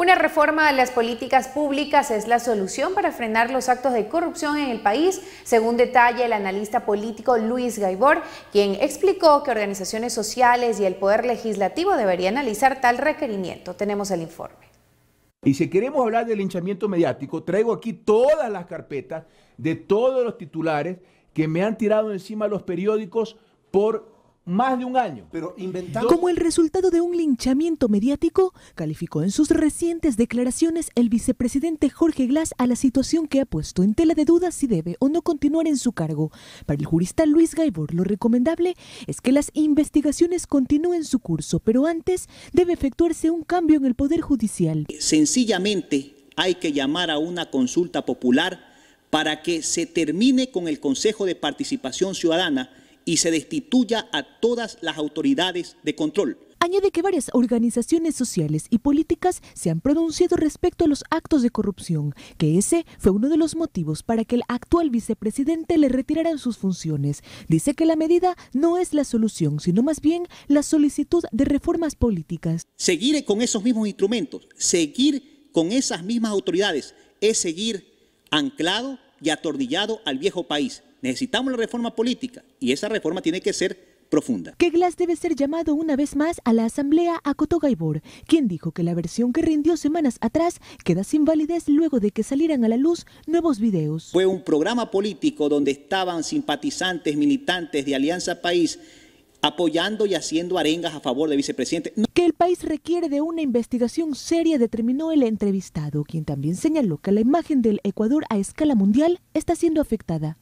Una reforma de las políticas públicas es la solución para frenar los actos de corrupción en el país, según detalla el analista político Luis Gaibor, quien explicó que organizaciones sociales y el Poder Legislativo deberían analizar tal requerimiento. Tenemos el informe. Y si queremos hablar del linchamiento mediático, traigo aquí todas las carpetas de todos los titulares que me han tirado encima los periódicos por más de un año. Pero Como el resultado de un linchamiento mediático, calificó en sus recientes declaraciones el vicepresidente Jorge Glass a la situación que ha puesto en tela de duda si debe o no continuar en su cargo. Para el jurista Luis Gaibor, lo recomendable es que las investigaciones continúen su curso, pero antes debe efectuarse un cambio en el Poder Judicial. Sencillamente hay que llamar a una consulta popular para que se termine con el Consejo de Participación Ciudadana y se destituya a todas las autoridades de control. Añade que varias organizaciones sociales y políticas se han pronunciado respecto a los actos de corrupción, que ese fue uno de los motivos para que el actual vicepresidente le retiraran sus funciones. Dice que la medida no es la solución, sino más bien la solicitud de reformas políticas. Seguir con esos mismos instrumentos, seguir con esas mismas autoridades, es seguir anclado y atornillado al viejo país necesitamos la reforma política y esa reforma tiene que ser profunda. Que Glass debe ser llamado una vez más a la asamblea a Cotogaibor, quien dijo que la versión que rindió semanas atrás queda sin validez luego de que salieran a la luz nuevos videos. Fue un programa político donde estaban simpatizantes, militantes de Alianza País apoyando y haciendo arengas a favor del vicepresidente. Que el país requiere de una investigación seria, determinó el entrevistado, quien también señaló que la imagen del Ecuador a escala mundial está siendo afectada.